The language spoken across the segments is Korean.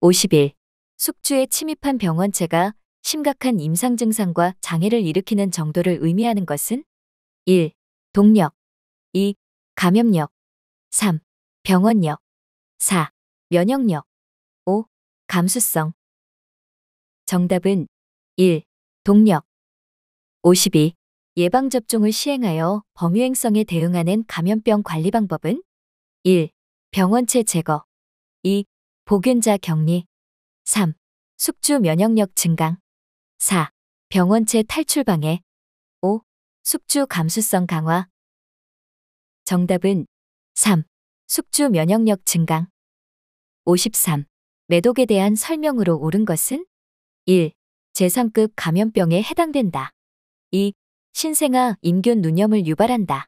50일 숙주에 침입한 병원체가 심각한 임상 증상과 장애를 일으키는 정도를 의미하는 것은 1. 동력 2. 감염력 3. 병원력 4. 면역력 5. 감수성 정답은 1. 동력 52. 예방접종을 시행하여 범유행성에 대응하는 감염병 관리 방법은 1. 병원체 제거 2. 보균자 격리 3. 숙주 면역력 증강 4. 병원체 탈출 방해 5. 숙주 감수성 강화 정답은 3. 숙주 면역력 증강 53. 매독에 대한 설명으로 옳은 것은 1. 재산급 감염병에 해당된다. 2. 신생아 임균 눈염을 유발한다.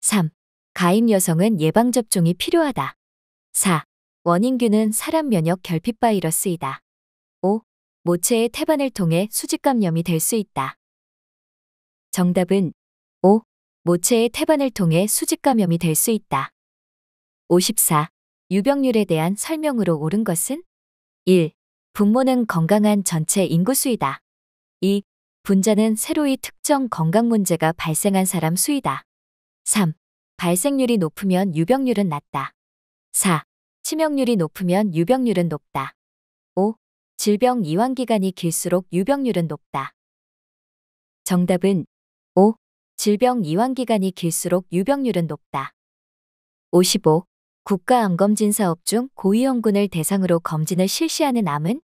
3. 가입 여성은 예방접종이 필요하다. 4. 원인균은 사람 면역 결핍 바이러스이다. 5. 모체의 태반을 통해 수직 감염이 될 수 있다. 정답은 5. 모체의 태반을 통해 수직 감염이 될 수 있다. 54. 유병률에 대한 설명으로 옳은 것은 1. 분모는 건강한 전체 인구수이다. 2. 분자는 새로이 특정 건강 문제가 발생한 사람 수이다. 3. 발생률이 높으면 유병률은 낮다. 4. 치명률이 높으면 유병률은 높다. 5. 질병 이완 기간이 길수록 유병률은 높다. 정답은 5. 질병 이완 기간이 길수록 유병률은 높다. 55. 국가암검진 사업 중 고위험군을 대상으로 검진을 실시하는 암은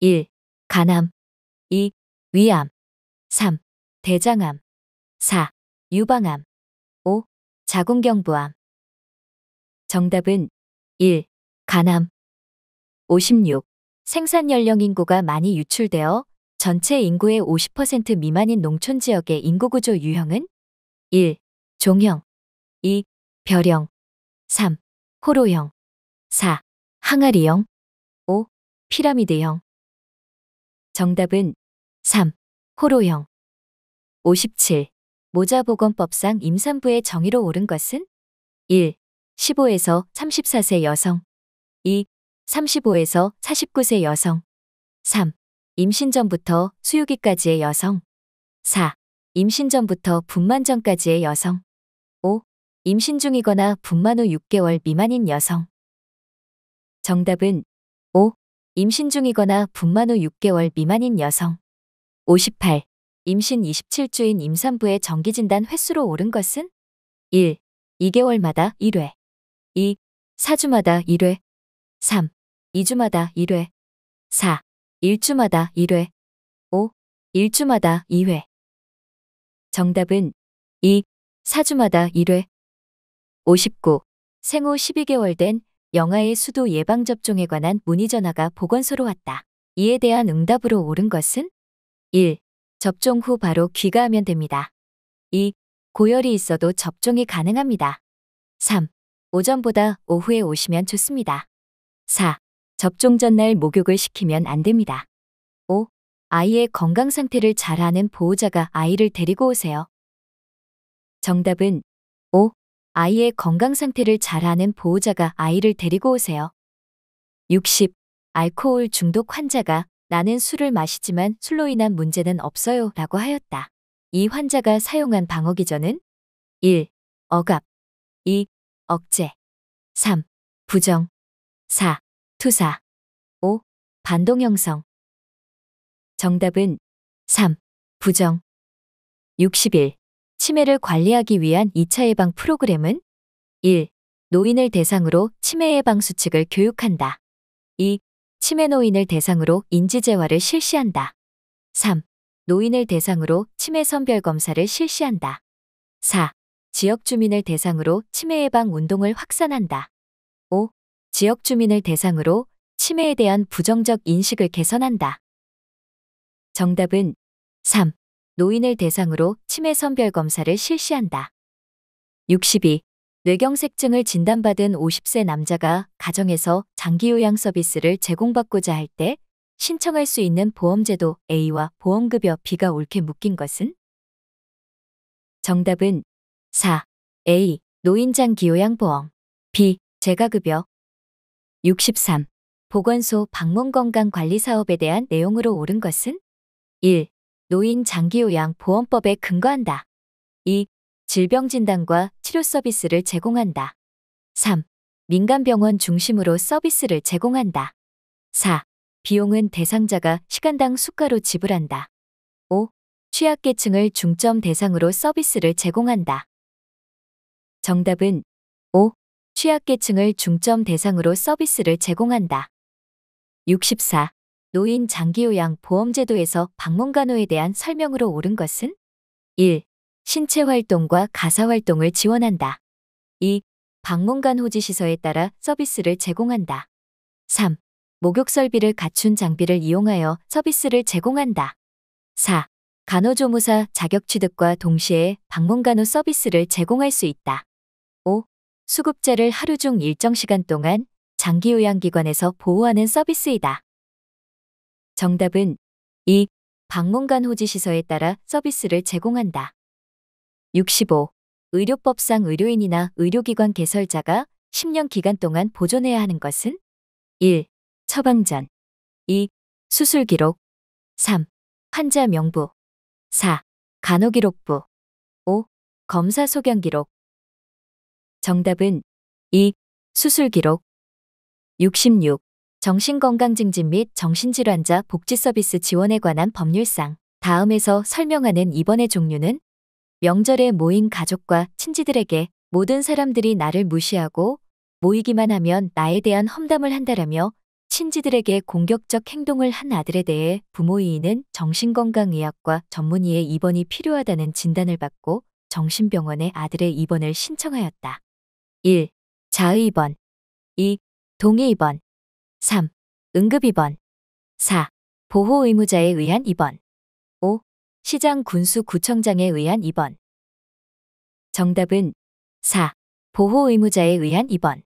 1. 간암 2. 위암 3. 대장암 4. 유방암 5. 자궁경부암 정답은 1. 가남 56. 생산 연령 인구가 많이 유출되어 전체 인구의 50% 미만인 농촌 지역의 인구 구조 유형은 1. 종형 2. 별형 3. 호로형 4. 항아리형 5. 피라미드형 정답은 3. 호로형 57. 모자보건법상 임산부의 정의로 옳은 것은 1. 15에서 34세 여성 2. 35에서 49세 여성 3. 임신 전부터 수유기까지의 여성 4. 임신 전부터 분만 전까지의 여성 5. 임신 중이거나 분만 후 6개월 미만인 여성 정답은 5. 임신 중이거나 분만 후 6개월 미만인 여성 58. 임신 27주인 임산부의 정기진단 횟수로 오른 것은? 1. 2개월마다 1회 2. 4주마다 1회 3. 2주마다 1회 4. 1주마다 1회 5. 1주마다 2회 정답은 2. 4주마다 1회 59. 생후 12개월 된 영아의 수도 예방접종에 관한 문의 전화가 보건소로 왔다. 이에 대한 응답으로 옳은 것은 1. 접종 후 바로 귀가하면 됩니다. 2. 고열이 있어도 접종이 가능합니다. 3. 오전보다 오후에 오시면 좋습니다. 4. 접종 전날 목욕을 시키면 안 됩니다. 5. 아이의 건강 상태를 잘 아는 보호자가 아이를 데리고 오세요. 정답은 5. 아이의 건강 상태를 잘 아는 보호자가 아이를 데리고 오세요. 60. 알코올 중독 환자가 나는 술을 마시지만 술로 인한 문제는 없어요 라고 하였다. 이 환자가 사용한 방어기전은 1. 억압 2. 억제 3. 부정 4. 투사 5. 반동 형성 정답은 3. 부정 6 0일 치매를 관리하기 위한 2차 예방 프로그램은 1. 노인을 대상으로 치매 예방 수칙을 교육한다. 2. 치매 노인을 대상으로 인지 재활을 실시한다. 3. 노인을 대상으로 치매 선별 검사를 실시한다. 4. 지역 주민을 대상으로 치매 예방 운동을 확산한다. 5. 지역 주민을 대상으로 치매에 대한 부정적 인식을 개선한다. 정답은 3. 노인을 대상으로 치매 선별 검사를 실시한다. 62. 뇌경색증을 진단받은 50세 남자가 가정에서 장기요양 서비스를 제공받고자 할 때 신청할 수 있는 보험제도 A와 보험급여 B가 옳게 묶인 것은? 정답은 4. A. 노인장기요양보험 B. 재가급여 63. 보건소 방문건강관리사업에 대한 내용으로 옳은 것은? 1. 노인 장기요양 보험법에 근거한다. 2. 질병진단과 치료 서비스를 제공한다. 3. 민간병원 중심으로 서비스를 제공한다. 4. 비용은 대상자가 시간당 수가로 지불한다. 5. 취약계층을 중점 대상으로 서비스를 제공한다. 정답은 취약계층을 중점 대상으로 서비스를 제공한다. 64. 노인 장기요양 보험제도에서 방문간호에 대한 설명으로 옳은 것은 1. 신체활동과 가사활동을 지원한다. 2. 방문간 호지시설에 따라 서비스를 제공한다. 3. 목욕설비를 갖춘 장비를 이용하여 서비스를 제공한다. 4. 간호조무사 자격 취득과 동시에 방문간호 서비스를 제공할 수 있다. 수급자를 하루 중 일정 시간 동안 장기 요양기관에서 보호하는 서비스이다. 정답은 2. 방문간 호지시설에 따라 서비스를 제공한다. 65. 의료법상 의료인이나 의료기관 개설자가 10년 기간 동안 보존해야 하는 것은 1. 처방전 2. 수술 기록 3. 환자 명부 4. 간호기록부 5. 검사 소견 기록 정답은 2. 수술 기록 66. 정신건강증진 및 정신질환자 복지서비스 지원에 관한 법률상 다음에서 설명하는 이번의 종류는 명절에 모인 가족과 친지들에게 모든 사람들이 나를 무시하고 모이기만 하면 나에 대한 험담을 한다라며 친지들에게 공격적 행동을 한 아들에 대해 부모이인은 정신건강의학과 전문의의 입원이 필요하다는 진단을 받고 정신병원에 아들의 입원을 신청하였다. 1. 자의 입원 2. 동의 입원 3. 응급 입원 4. 보호 의무자에 의한 입원 5. 시장 군수 구청장에 의한 입원 정답은 4. 보호 의무자에 의한 입원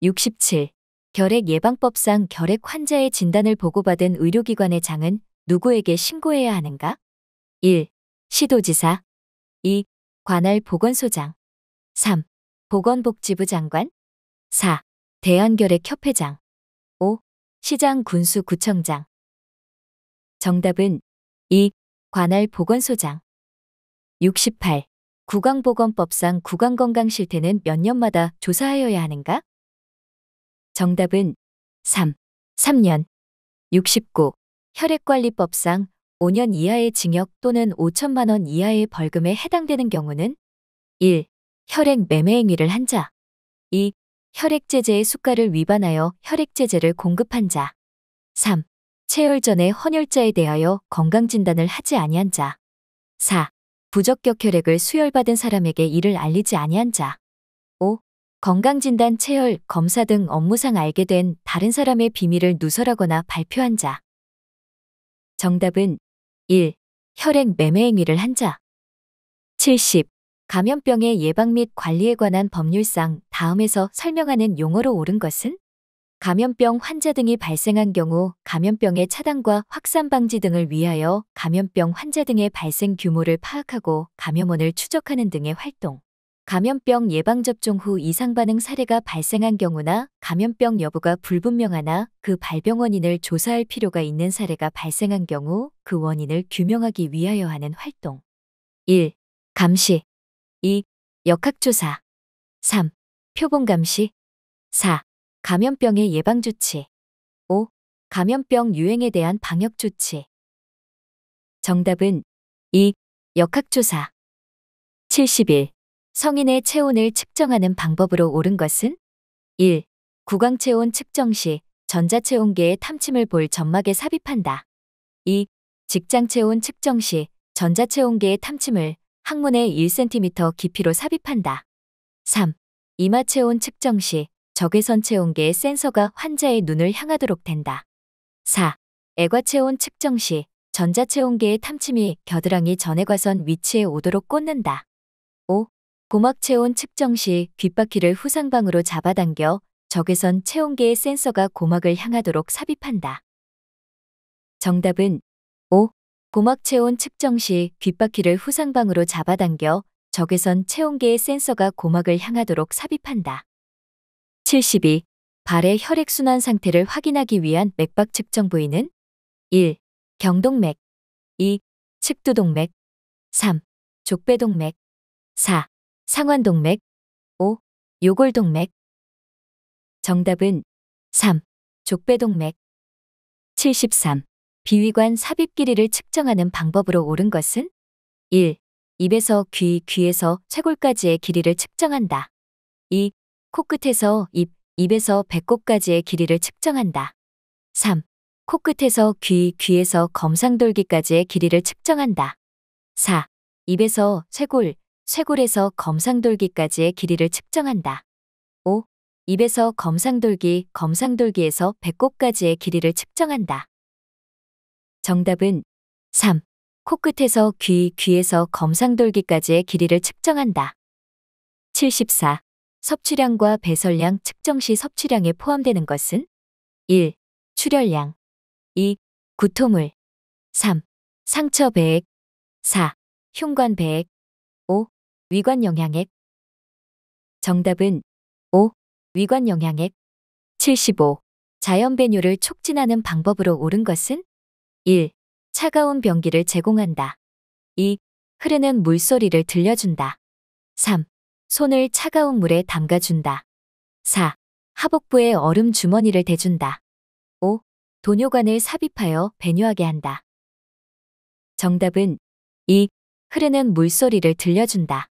67. 결핵 예방법상 결핵 환자의 진단을 보고받은 의료기관의 장은 누구에게 신고해야 하는가? 1. 시도지사 2. 관할 보건소장 3. 보건복지부 장관 4. 대한결핵 협회장 5. 시장 군수구청장 정답은 2. 관할 보건소장 68. 구강보건법상 구강건강실태는 몇 년마다 조사하여야 하는가? 정답은 3. 3년 69. 혈액관리법상 5년 이하의 징역 또는 5천만 원 이하의 벌금에 해당되는 경우는 1. 혈액 매매 행위를 한 자. 2. 혈액제제의 수가를 위반하여 혈액제제를 공급한 자. 3. 체혈 전에 헌혈자에 대하여 건강진단을 하지 아니한 자. 4. 부적격 혈액을 수혈받은 사람에게 이를 알리지 아니한 자. 5. 건강진단, 체혈 검사 등 업무상 알게 된 다른 사람의 비밀을 누설하거나 발표한 자. 정답은 1. 혈액 매매 행위를 한 자. 70. 감염병의 예방 및 관리에 관한 법률상 다음에서 설명하는 용어로 옳은 것은 감염병 환자 등이 발생한 경우 감염병의 차단과 확산 방지 등을 위하여 감염병 환자 등의 발생 규모를 파악하고 감염원을 추적하는 등의 활동, 감염병 예방접종 후 이상반응 사례가 발생한 경우나 감염병 여부가 불분명하나 그 발병 원인을 조사할 필요가 있는 사례가 발생한 경우 그 원인을 규명하기 위하여 하는 활동. 1. 감시 2. 역학조사 3. 표본감시 4. 감염병의 예방조치 5. 감염병 유행에 대한 방역조치 정답은 2. 역학조사 71. 성인의 체온을 측정하는 방법으로 옳은 것은 1. 구강체온 측정 시전자체온계의 탐침을 볼 점막에 삽입한다. 2. 직장체온 측정 시전자체온계의 탐침을 항문에 1cm 깊이로 삽입한다. 3. 이마 체온 측정 시 적외선 체온계 센서가 환자의 눈을 향하도록 된다. 4. 애과 체온 측정 시 전자체온계의 탐침이 겨드랑이 전액과선 위치에 오도록 꽂는다. 5. 고막 체온 측정 시 귓바퀴를 후상방으로 잡아당겨 적외선 체온계의 센서가 고막을 향하도록 삽입한다. 정답은 고막 체온 측정 시 귓바퀴를 후상방으로 잡아당겨 적외선 체온계의 센서가 고막을 향하도록 삽입한다. 72. 발의 혈액순환 상태를 확인하기 위한 맥박 측정 부위는 1. 경동맥 2. 측두동맥 3. 족배동맥 4. 상완동맥 5. 요골동맥 정답은 3. 족배동맥 73. 비위관 삽입 길이를 측정하는 방법으로 옳은 것은 1. 입에서 귀, 귀에서 쇄골까지의 길이를 측정한다. 2. 코끝에서 입, 입에서 배꼽까지의 길이를 측정한다. 3. 코끝에서 귀, 귀에서 검상돌기까지의 길이를 측정한다. 4. 입에서 쇄골, 쇄골에서 검상돌기까지의 길이를 측정한다. 5. 입에서 검상돌기, 검상돌기에서 배꼽까지의 길이를 측정한다. 정답은 3. 코끝에서 귀, 귀에서 검상돌기까지의 길이를 측정한다. 74. 섭취량과 배설량 측정 시 섭취량에 포함되는 것은 1. 출혈량 2. 구토물 3. 상처 배액 4. 흉관 배액 5. 위관 영향액 정답은 5. 위관 영향액 75. 자연 배뇨를 촉진하는 방법으로 옳은 것은 1. 차가운 변기를 제공한다. 2. 흐르는 물소리를 들려준다. 3. 손을 차가운 물에 담가준다. 4. 하복부에 얼음 주머니를 대준다. 5. 도뇨관을 삽입하여 배뇨하게 한다. 정답은 2. 흐르는 물소리를 들려준다.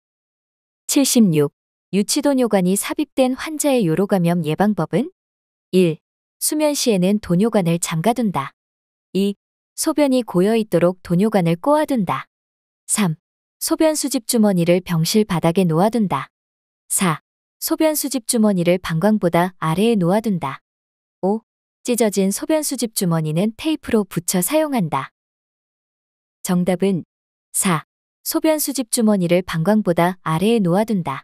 76. 유치도뇨관이 삽입된 환자의 요로감염 예방법은? 1. 수면 시에는 도뇨관을 잠가둔다. 2. 소변이 고여 있도록 도뇨관을 꼬아둔다. 3. 소변 수집 주머니를 병실 바닥에 놓아둔다. 4. 소변 수집 주머니를 방광보다 아래에 놓아둔다. 5. 찢어진 소변 수집 주머니는 테이프로 붙여 사용한다. 정답은 4. 소변 수집 주머니를 방광보다 아래에 놓아둔다.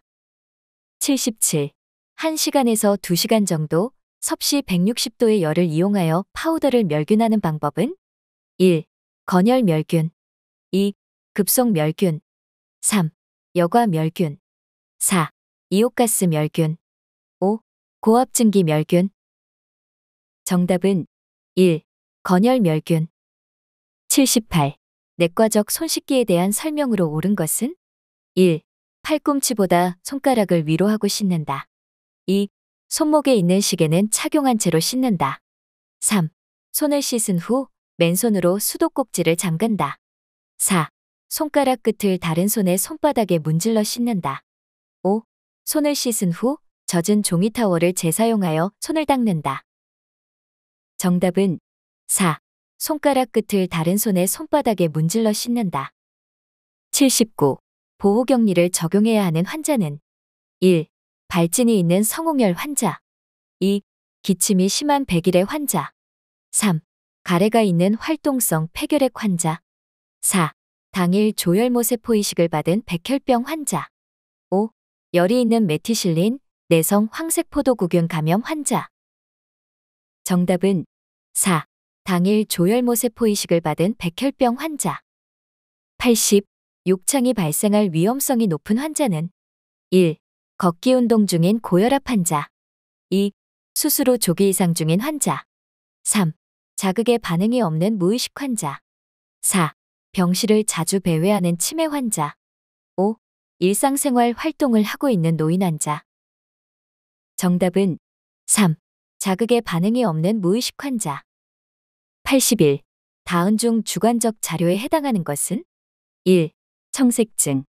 77. 1시간에서 2시간 정도 섭씨 160도의 열을 이용하여 파우더를 멸균하는 방법은 1. 건혈 멸균 2. 급속 멸균 3. 여과 멸균 4. 이오가스 멸균 5. 고압증기 멸균 정답은 1. 건혈 멸균 78. 내과적 손씻기에 대한 설명으로 옳은 것은 1. 팔꿈치보다 손가락을 위로 하고 씻는다. 2. 손목에 있는 시계는 착용한 채로 씻는다. 3. 손을 씻은 후 맨손으로 수도꼭지를 잠근다. 4. 손가락 끝을 다른 손의 손바닥에 문질러 씻는다. 5. 손을 씻은 후 젖은 종이 타월을 재사용하여 손을 닦는다. 정답은 4. 손가락 끝을 다른 손의 손바닥에 문질러 씻는다. 79. 보호격리를 적용해야 하는 환자는 1. 발진이 있는 성홍열 환자 2. 기침이 심한 백일의 환자 3. 가래가 있는 활동성 폐결핵 환자. 4. 당일 조혈모세포 이식을 받은 백혈병 환자. 5. 열이 있는 메티실린, 내성 황색포도구균 감염 환자. 정답은 4. 당일 조혈모세포 이식을 받은 백혈병 환자. 80. 욕창이 발생할 위험성이 높은 환자는 1. 걷기 운동 중인 고혈압 환자. 2. 수술후 조기 이상 중인 환자. 3. 자극에 반응이 없는 무의식 환자. 4. 병실을 자주 배회하는 치매 환자. 5. 일상생활 활동을 하고 있는 노인 환자. 정답은 3. 자극에 반응이 없는 무의식 환자. 81. 다음 중 주관적 자료에 해당하는 것은 1. 청색증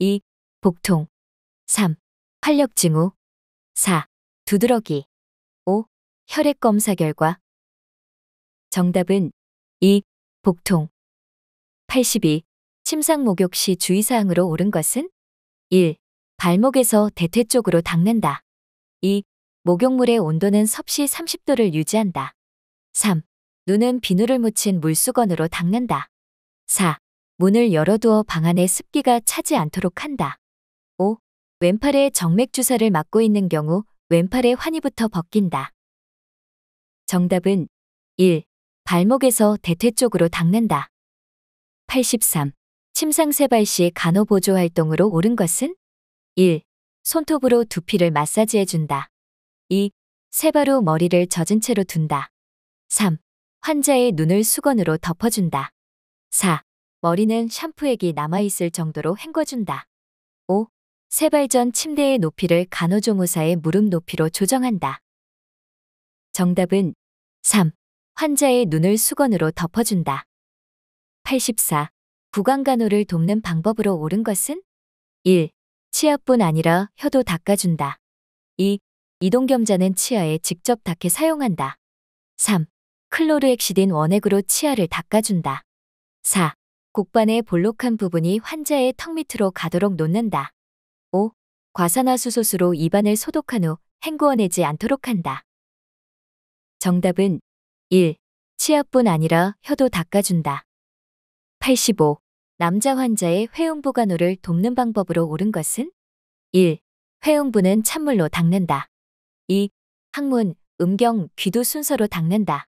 2. 복통 3. 활력증후 4. 두드러기 5. 혈액검사 결과 정답은 2. 복통. 82. 침상 목욕 시 주의사항으로 옳은 것은? 1. 발목에서 대퇴 쪽으로 닦는다. 2. 목욕물의 온도는 섭씨 30도를 유지한다. 3. 눈은 비누를 묻힌 물수건으로 닦는다. 4. 문을 열어두어 방 안에 습기가 차지 않도록 한다. 5. 왼팔에 정맥 주사를 맞고 있는 경우 왼팔의 환이부터 벗긴다. 정답은 1. 발목에서 대퇴 쪽으로 닦는다. 83. 침상세발 시 간호보조 활동으로 옳은 것은? 1. 손톱으로 두피를 마사지해준다. 2. 세발로 머리를 젖은 채로 둔다. 3. 환자의 눈을 수건으로 덮어준다. 4. 머리는 샴푸액이 남아있을 정도로 헹궈준다. 5. 세발 전 침대의 높이를 간호조무사의 무릎 높이로 조정한다. 정답은 3. 환자의 눈을 수건으로 덮어준다. 84. 구강간호를 돕는 방법으로 옳은 것은? 1. 치아뿐 아니라 혀도 닦아준다. 2. 이동겸자는 치아에 직접 닦게 사용한다. 3. 클로르엑시딘 원액으로 치아를 닦아준다. 4. 곡반의 볼록한 부분이 환자의 턱 밑으로 가도록 놓는다. 5. 과산화수소수로 입안을 소독한 후 헹구어내지 않도록 한다. 정답은 1. 치아뿐 아니라 혀도 닦아준다. 85. 남자 환자의 회음부 간호를 돕는 방법으로 옳은 것은? 1. 회음부는 찬물로 닦는다. 2. 항문, 음경, 귀도 순서로 닦는다.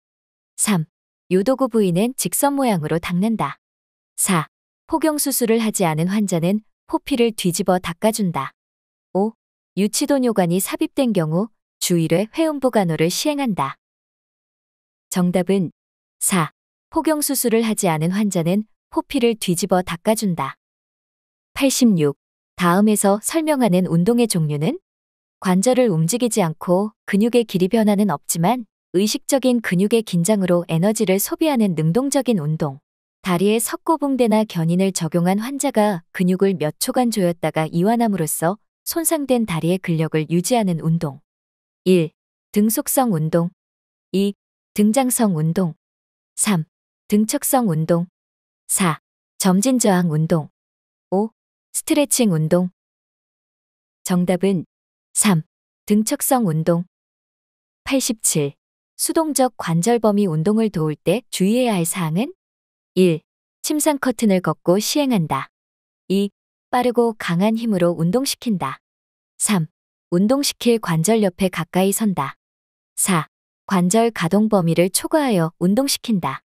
3. 요도구 부위는 직선 모양으로 닦는다. 4. 포경 수술을 하지 않은 환자는 포피를 뒤집어 닦아준다. 5. 유치돈 요관이 삽입된 경우 주일회 회음부 간호를 시행한다. 정답은 4. 포경수술을 하지 않은 환자는 포피를 뒤집어 닦아준다. 86. 다음에서 설명하는 운동의 종류는 관절을 움직이지 않고 근육의 길이 변화는 없지만 의식적인 근육의 긴장으로 에너지를 소비하는 능동적인 운동. 다리에 석고붕대나 견인을 적용한 환자가 근육을 몇 초간 조였다가 이완함으로써 손상된 다리의 근력을 유지하는 운동. 1. 등속성 운동. 2. 등장성 운동 3. 등척성 운동 4. 점진 저항 운동 5. 스트레칭 운동 정답은 3. 등척성 운동 87. 수동적 관절 범위 운동을 도울 때 주의해야 할 사항은 1. 침상 커튼을 걷고 시행한다. 2. 빠르고 강한 힘으로 운동시킨다. 3. 운동시킬 관절 옆에 가까이 선다. 4. 관절 가동 범위를 초과하여 운동시킨다.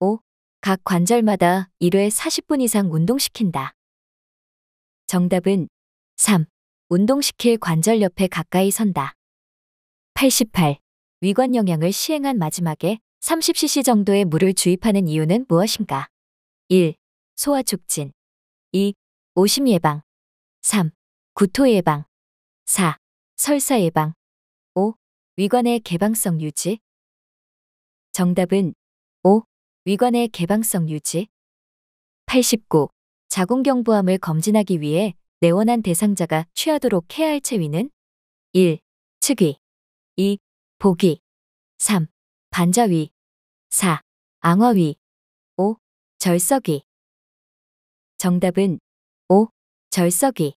5. 각 관절마다 1회 40분 이상 운동시킨다. 정답은 3. 운동시킬 관절 옆에 가까이 선다. 88. 위관 영양을 시행한 마지막에 30cc 정도의 물을 주입하는 이유는 무엇인가? 1. 소화 촉진 2. 오심 예방 3. 구토 예방 4. 설사 예방 5. 위관의 개방성 유지 정답은 5. 위관의 개방성 유지 89. 자궁경부암을 검진하기 위해 내원한 대상자가 취하도록 해야 할 체위는 1. 측위 2. 보기 3. 반자위 4. 앙화위 5. 절석위 정답은 5. 절석위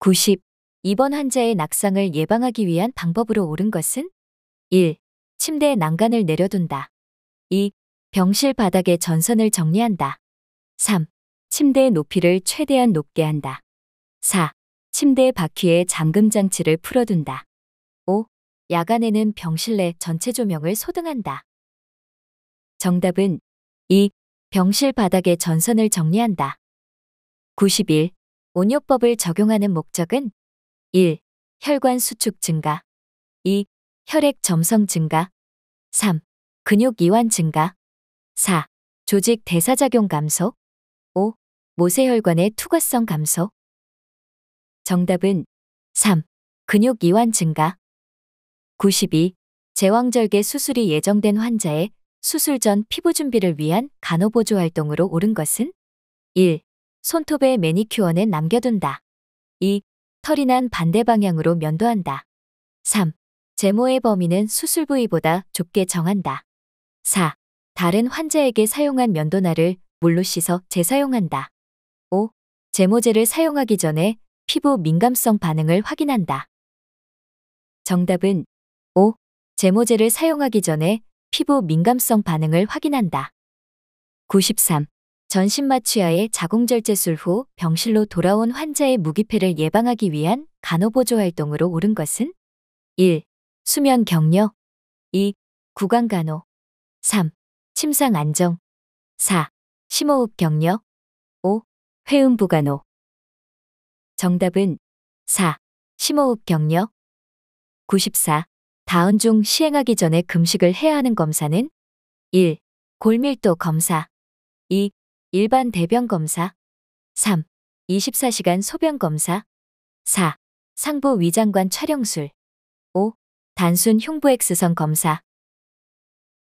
90. 이번 환자의 낙상을 예방하기 위한 방법으로 옳은 것은 1. 침대에 난간을 내려둔다. 2. 병실 바닥에 전선을 정리한다. 3. 침대의 높이를 최대한 높게 한다. 4. 침대 바퀴에 잠금 장치를 풀어둔다. 5. 야간에는 병실 내 전체 조명을 소등한다. 정답은 2. 병실 바닥에 전선을 정리한다. 91. 온요법을 적용하는 목적은 1. 혈관 수축 증가 2. 혈액 점성 증가 3. 근육 이완 증가 4. 조직 대사작용 감소 5. 모세혈관의 투과성 감소 정답은 3. 근육 이완 증가 92. 제왕절개 수술이 예정된 환자의 수술 전 피부 준비를 위한 간호보조 활동으로 옳은 것은 1. 손톱에 매니큐어는 남겨둔다. 2. 털이 난 반대 방향으로 면도한다. 3. 제모의 범위는 수술 부위보다 좁게 정한다. 4. 다른 환자에게 사용한 면도날을 물로 씻어 재사용한다. 5. 제모제를 사용하기 전에 피부 민감성 반응을 확인한다. 정답은 5. 제모제를 사용하기 전에 피부 민감성 반응을 확인한다. 93. 전신마취하의 자궁절제술 후 병실로 돌아온 환자의 무기폐를 예방하기 위한 간호보조 활동으로 오른 것은 1. 수면 격려 2. 구강 간호 3. 침상 안정 4. 심호흡 격려 5. 회음부 간호 정답은 4. 심호흡 격려 94. 다운 중 시행하기 전에 금식을 해야 하는 검사는 1. 골밀도 검사 2. 일반 대변검사 3. 24시간 소변검사 4. 상부 위장관 촬영술 5. 단순 흉부엑스선 검사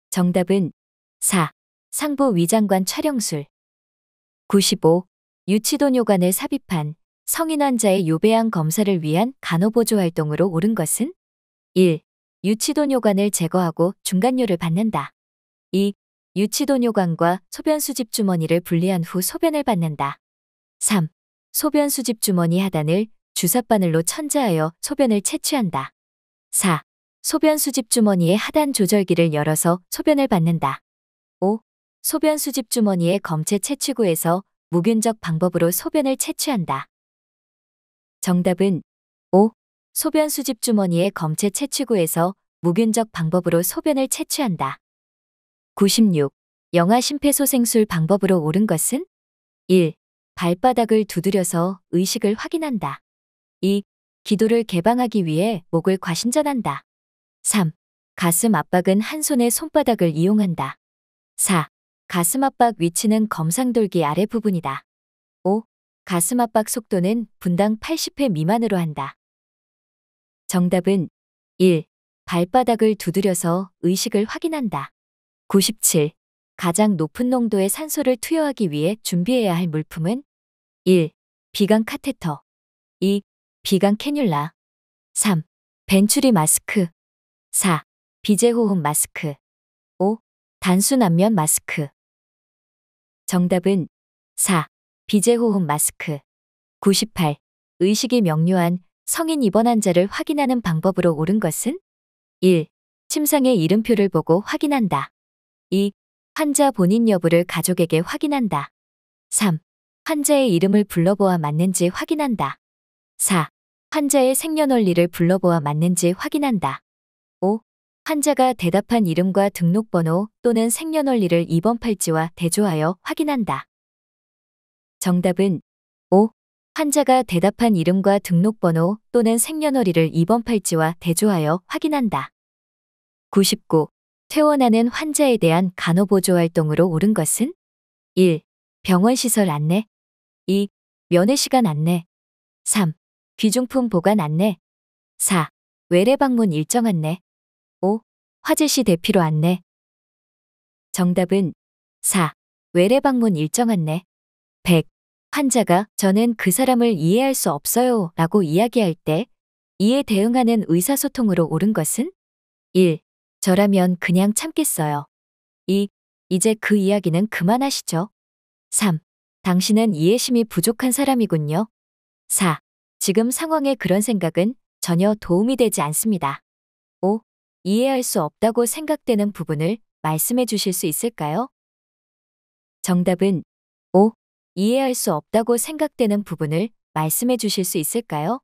정답은 4. 상부 위장관 촬영술 95. 유치도뇨관을 삽입한 성인 환자의 요배양 검사를 위한 간호보조 활동으로 옳은 것은 1. 유치도뇨관을 제거하고 중간료를 받는다. 2. 유치도뇨관과 소변 수집 주머니를 분리한 후 소변을 받는다. 3. 소변 수집 주머니 하단을 주삿바늘로 천재하여 소변을 채취한다. 4. 소변 수집 주머니의 하단 조절기를 열어서 소변을 받는다. 5. 소변 수집 주머니의 검체 채취구에서 무균적 방법으로 소변을 채취한다. 정답은 5. 소변 수집 주머니의 검체 채취구에서 무균적 방법으로 소변을 채취한다. 96. 영아 심폐소생술 방법으로 옳은 것은? 1. 발바닥을 두드려서 의식을 확인한다. 2. 기도를 개방하기 위해 목을 과신전한다. 3. 가슴 압박은 한 손의 손바닥을 이용한다. 4. 가슴 압박 위치는 검상돌기 아래 부분이다. 5. 가슴 압박 속도는 분당 80회 미만으로 한다. 정답은 1. 발바닥을 두드려서 의식을 확인한다. 97. 가장 높은 농도의 산소를 투여하기 위해 준비해야 할 물품은 1. 비강 카테터 2. 비강 캐뉼라 3. 벤츄리 마스크 4. 비제호흡 마스크 5. 단순 안면 마스크 정답은 4. 비제호흡 마스크 98. 의식이 명료한 성인 입원 환자를 확인하는 방법으로 옳은 것은 1. 침상의 이름표를 보고 확인한다. 2. 환자 본인 여부를 가족에게 확인한다. 3. 환자의 이름을 불러보아 맞는지 확인한다. 4. 환자의 생년월일을 불러보아 맞는지 확인한다. 5. 환자가 대답한 이름과 등록번호 또는 생년월일을 입원 팔찌와 대조하여 확인한다. 정답은 5. 환자가 대답한 이름과 등록번호 또는 생년월일을 입원 팔찌와 대조하여 확인한다. 99. 퇴원하는 환자에 대한 간호보조 활동으로 옳은 것은 1. 병원 시설 안내 2. 면회시간 안내 3. 귀중품 보관 안내 4. 외래 방문 일정 안내 5. 화재 시 대피로 안내 정답은 4. 외래 방문 일정 안내 100. 환자가 저는 그 사람을 이해할 수 없어요 라고 이야기할 때 이에 대응하는 의사소통으로 옳은 것은 1. 저라면 그냥 참겠어요. 2. 이제 그 이야기는 그만하시죠. 3. 당신은 이해심이 부족한 사람이군요. 4. 지금 상황에 그런 생각은 전혀 도움이 되지 않습니다. 5. 이해할 수 없다고 생각되는 부분을 말씀해 주실 수 있을까요? 정답은 5. 이해할 수 없다고 생각되는 부분을 말씀해 주실 수 있을까요?